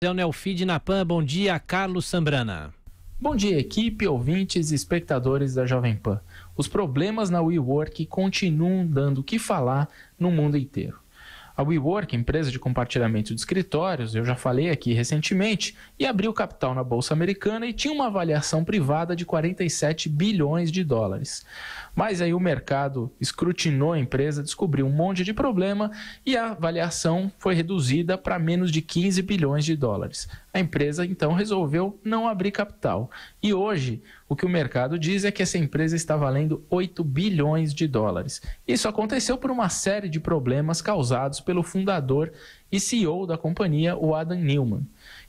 É o Nelfid Napan. Bom dia, Carlos Sambrana. Bom dia, equipe, ouvintes e espectadores da Jovem Pan. Os problemas na WeWork continuam dando o que falar no mundo inteiro. A WeWork, empresa de compartilhamento de escritórios, eu já falei aqui recentemente, e abriu capital na bolsa americana e tinha uma avaliação privada de 47 bilhões de dólares. Mas aí o mercado escrutinou a empresa, descobriu um monte de problema e a avaliação foi reduzida para menos de 15 bilhões de dólares a empresa então resolveu não abrir capital. E hoje, o que o mercado diz é que essa empresa está valendo 8 bilhões de dólares. Isso aconteceu por uma série de problemas causados pelo fundador e CEO da companhia, o Adam Newman.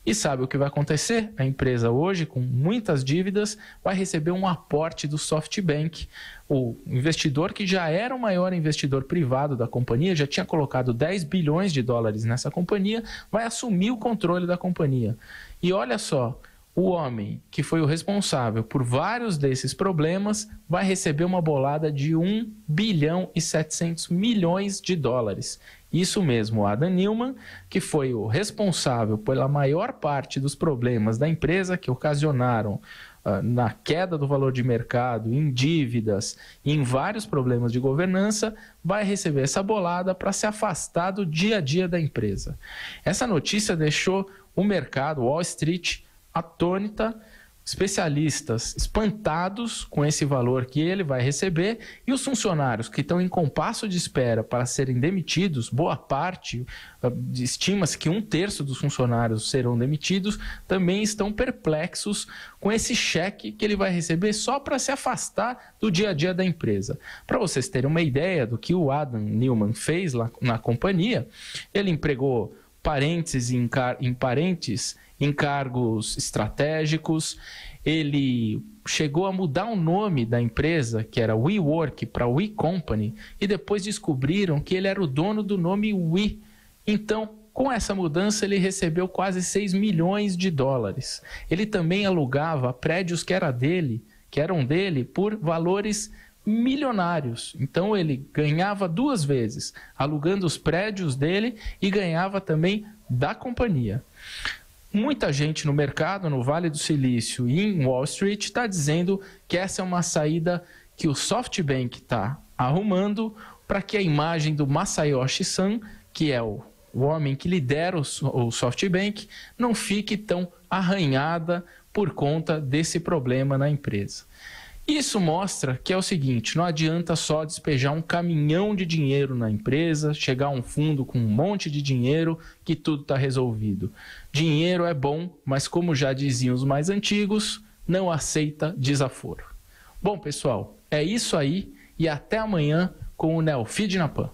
E sabe o que vai acontecer? A empresa hoje, com muitas dívidas, vai receber um aporte do SoftBank, o investidor que já era o maior investidor privado da companhia, já tinha colocado 10 bilhões de dólares nessa companhia, vai assumir o controle da companhia. E olha só, o homem que foi o responsável por vários desses problemas vai receber uma bolada de 1 bilhão e 700 milhões de dólares. Isso mesmo, Adam Newman, que foi o responsável pela maior parte dos problemas da empresa que ocasionaram uh, na queda do valor de mercado, em dívidas e em vários problemas de governança, vai receber essa bolada para se afastar do dia a dia da empresa. Essa notícia deixou o mercado, Wall Street, atônita, especialistas espantados com esse valor que ele vai receber e os funcionários que estão em compasso de espera para serem demitidos, boa parte, ah, estima-se que um terço dos funcionários serão demitidos, também estão perplexos com esse cheque que ele vai receber só para se afastar do dia a dia da empresa. Para vocês terem uma ideia do que o Adam Newman fez lá na companhia, ele empregou parentes em, em parentes em cargos estratégicos. Ele chegou a mudar o nome da empresa, que era WeWork, para We Company, e depois descobriram que ele era o dono do nome We. Então, com essa mudança, ele recebeu quase 6 milhões de dólares. Ele também alugava prédios que era dele, que eram dele, por valores milionários. Então ele ganhava duas vezes, alugando os prédios dele e ganhava também da companhia. Muita gente no mercado, no Vale do Silício e em Wall Street, está dizendo que essa é uma saída que o SoftBank está arrumando para que a imagem do Masayoshi San, que é o, o homem que lidera o, o SoftBank, não fique tão arranhada por conta desse problema na empresa. Isso mostra que é o seguinte: não adianta só despejar um caminhão de dinheiro na empresa, chegar a um fundo com um monte de dinheiro que tudo está resolvido. Dinheiro é bom, mas como já diziam os mais antigos, não aceita desaforo. Bom, pessoal, é isso aí e até amanhã com o Nelfid na Pan.